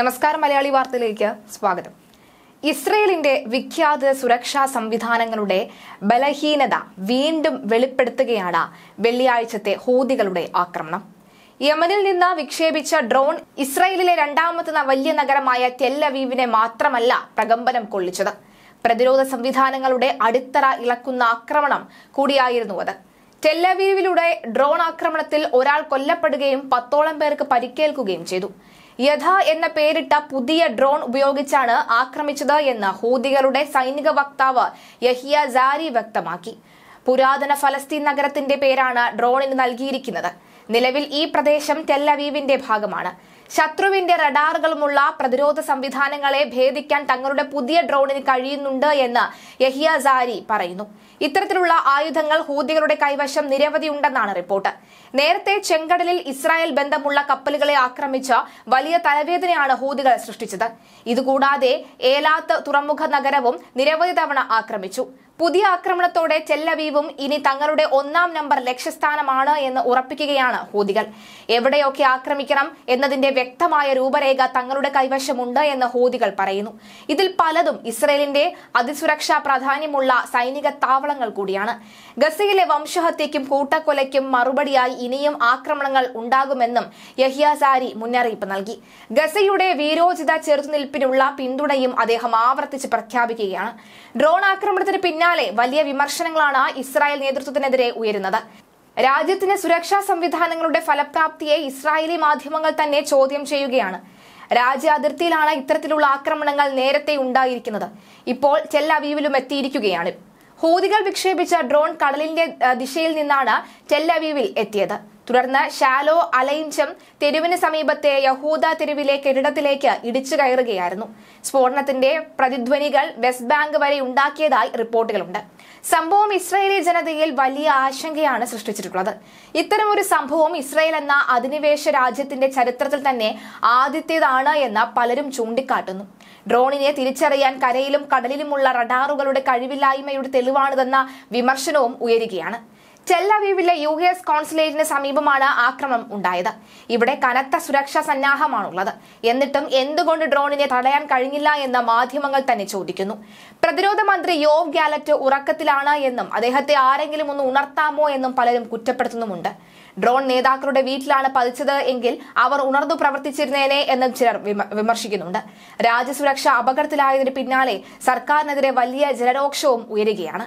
നമസ്കാരം മലയാളി വാർത്തയിലേക്ക് സ്വാഗതം ഇസ്രയേലിന്റെ വിഖ്യാത സുരക്ഷാ സംവിധാനങ്ങളുടെ ബലഹീനത വീണ്ടും വെളിപ്പെടുത്തുകയാണ് വെള്ളിയാഴ്ചത്തെ ഹൂതികളുടെ ആക്രമണം യമനിൽ നിന്ന് വിക്ഷേപിച്ച ഡ്രോൺ ഇസ്രയേലിലെ രണ്ടാമത്തെ വലിയ നഗരമായ ടെല്ലവീവിനെ മാത്രമല്ല പ്രകമ്പനം കൊള്ളിച്ചത് പ്രതിരോധ സംവിധാനങ്ങളുടെ അടിത്തറ ഇളക്കുന്ന ആക്രമണം കൂടിയായിരുന്നു അത് ടെല്ലവീവിലൂടെ ഡ്രോൺ ആക്രമണത്തിൽ ഒരാൾ കൊല്ലപ്പെടുകയും പത്തോളം പേർക്ക് പരിക്കേൽക്കുകയും ചെയ്തു യഥ എന്ന പേരിട്ട പുതിയ ഡ്രോൺ ഉപയോഗിച്ചാണ് ആക്രമിച്ചത് എന്ന് ഹൂതികളുടെ സൈനിക വക്താവ് യഹിയ ജാരി വ്യക്തമാക്കി പുരാതന ഫലസ്തീൻ നഗരത്തിന്റെ പേരാണ് ഡ്രോണിന് നൽകിയിരിക്കുന്നത് നിലവിൽ ഈ പ്രദേശം ടെല്ലവീവിന്റെ ഭാഗമാണ് ശത്രുവിന്റെ റഡാറുകളുമുള്ള പ്രതിരോധ സംവിധാനങ്ങളെ ഭേദിക്കാൻ തങ്ങളുടെ പുതിയ ഡ്രോണിന് കഴിയുന്നുണ്ട് എന്ന് യഹിയ സാരി പറയുന്നു ഇത്തരത്തിലുള്ള ആയുധങ്ങൾ ഹൂതികളുടെ കൈവശം നിരവധി ഉണ്ടെന്നാണ് റിപ്പോർട്ട് നേരത്തെ ചെങ്കടലിൽ ഇസ്രായേൽ ബന്ധമുള്ള കപ്പലുകളെ ആക്രമിച്ച വലിയ തലവേദനയാണ് ഹൂതികൾ സൃഷ്ടിച്ചത് ഇതുകൂടാതെ ഏലാത്ത് തുറമുഖ നഗരവും നിരവധി തവണ ആക്രമിച്ചു പുതിയ ആക്രമണത്തോടെ ചെല്ലവീവും ഇനി തങ്ങളുടെ ഒന്നാം നമ്പർ ലക്ഷ്യസ്ഥാനമാണ് എന്ന് ഉറപ്പിക്കുകയാണ് ഹൂതികൾ എവിടെയൊക്കെ ആക്രമിക്കണം എന്നതിന്റെ വ്യക്തമായ രൂപരേഖ തങ്ങളുടെ കൈവശമുണ്ട് എന്ന് ഹൂതികൾ പറയുന്നു ഇതിൽ പലതും ഇസ്രയേലിന്റെ അതിസുരക്ഷാ പ്രാധാന്യമുള്ള സൈനിക താവളങ്ങൾ കൂടിയാണ് ഗസയിലെ വംശഹത്യയ്ക്കും കൂട്ടക്കൊലയ്ക്കും മറുപടിയായി ഇനിയും ആക്രമണങ്ങൾ ഉണ്ടാകുമെന്നും യഹിയാസാരി മുന്നറിയിപ്പ് നൽകി ഗസയുടെ വീരോചിത ചെറുത്തുനിൽപ്പിനുള്ള പിന്തുണയും അദ്ദേഹം ആവർത്തിച്ച് പ്രഖ്യാപിക്കുകയാണ് ഡ്രോൺ ആക്രമണത്തിന് പിന്നാലെ വലിയ വിമർശനങ്ങളാണ് ഇസ്രായേൽ നേതൃത്വത്തിനെതിരെ ഉയരുന്നത് രാജ്യത്തിന്റെ സുരക്ഷാ സംവിധാനങ്ങളുടെ ഫലപ്രാപ്തിയെ ഇസ്രായേലി മാധ്യമങ്ങൾ തന്നെ ചോദ്യം ചെയ്യുകയാണ് രാജ്യ അതിർത്തിയിലാണ് ഇത്തരത്തിലുള്ള ആക്രമണങ്ങൾ നേരത്തെ ഉണ്ടായിരിക്കുന്നത് ഇപ്പോൾ ചെൽ അവീവിലും എത്തിയിരിക്കുകയാണ് ഹൂതികൾ വിക്ഷേപിച്ച ഡ്രോൺ കടലിന്റെ ദിശയിൽ നിന്നാണ് അവീവിൽ എത്തിയത് തുടർന്ന് ഷാലോ അലൈൻചം തെരുവിന് സമീപത്തെ യഹൂദ തെരുവിലെ കെട്ടിടത്തിലേക്ക് ഇടിച്ചു കയറുകയായിരുന്നു സ്ഫോടനത്തിന്റെ പ്രതിധ്വനികൾ വെസ്റ്റ് ബാങ്ക് വരെ ഉണ്ടാക്കിയതായി റിപ്പോർട്ടുകളുണ്ട് സംഭവം ഇസ്രായേലി ജനതയിൽ വലിയ ആശങ്കയാണ് സൃഷ്ടിച്ചിട്ടുള്ളത് ഇത്തരമൊരു സംഭവം ഇസ്രായേൽ എന്ന അധിനിവേശ രാജ്യത്തിന്റെ ചരിത്രത്തിൽ തന്നെ ആദ്യത്തേതാണ് എന്ന് പലരും ചൂണ്ടിക്കാട്ടുന്നു ഡ്രോണിനെ തിരിച്ചറിയാൻ കരയിലും കടലിലുമുള്ള റഡാറുകളുടെ കഴിവില്ലായ്മയുടെ തെളിവാണിതെന്ന വിമർശനവും ഉയരുകയാണ് ചെല്ലവീവിലെ യു എസ് കോൺസുലേറ്റിന് സമീപമാണ് ആക്രമണം ഉണ്ടായത് ഇവിടെ കനത്ത സുരക്ഷാ സന്നാഹമാണുള്ളത് എന്നിട്ടും എന്തുകൊണ്ട് ഡ്രോണിനെ തടയാൻ കഴിഞ്ഞില്ല എന്ന് മാധ്യമങ്ങൾ തന്നെ ചോദിക്കുന്നു പ്രതിരോധ മന്ത്രി യോവ് ഗാലറ്റ് ഉറക്കത്തിലാണ് എന്നും അദ്ദേഹത്തെ ആരെങ്കിലും ഒന്ന് ഉണർത്താമോ എന്നും പലരും കുറ്റപ്പെടുത്തുന്നുമുണ്ട് ഡ്രോൺ നേതാക്കളുടെ വീട്ടിലാണ് പതിച്ചത് എങ്കിൽ അവർ ഉണർന്നു പ്രവർത്തിച്ചിരുന്നേനെ എന്നും ചിലർ വിമർശിക്കുന്നുണ്ട് രാജ്യസുരക്ഷ അപകടത്തിലായതിനു പിന്നാലെ സർക്കാരിനെതിരെ വലിയ ജനരോക്ഷവും ഉയരുകയാണ്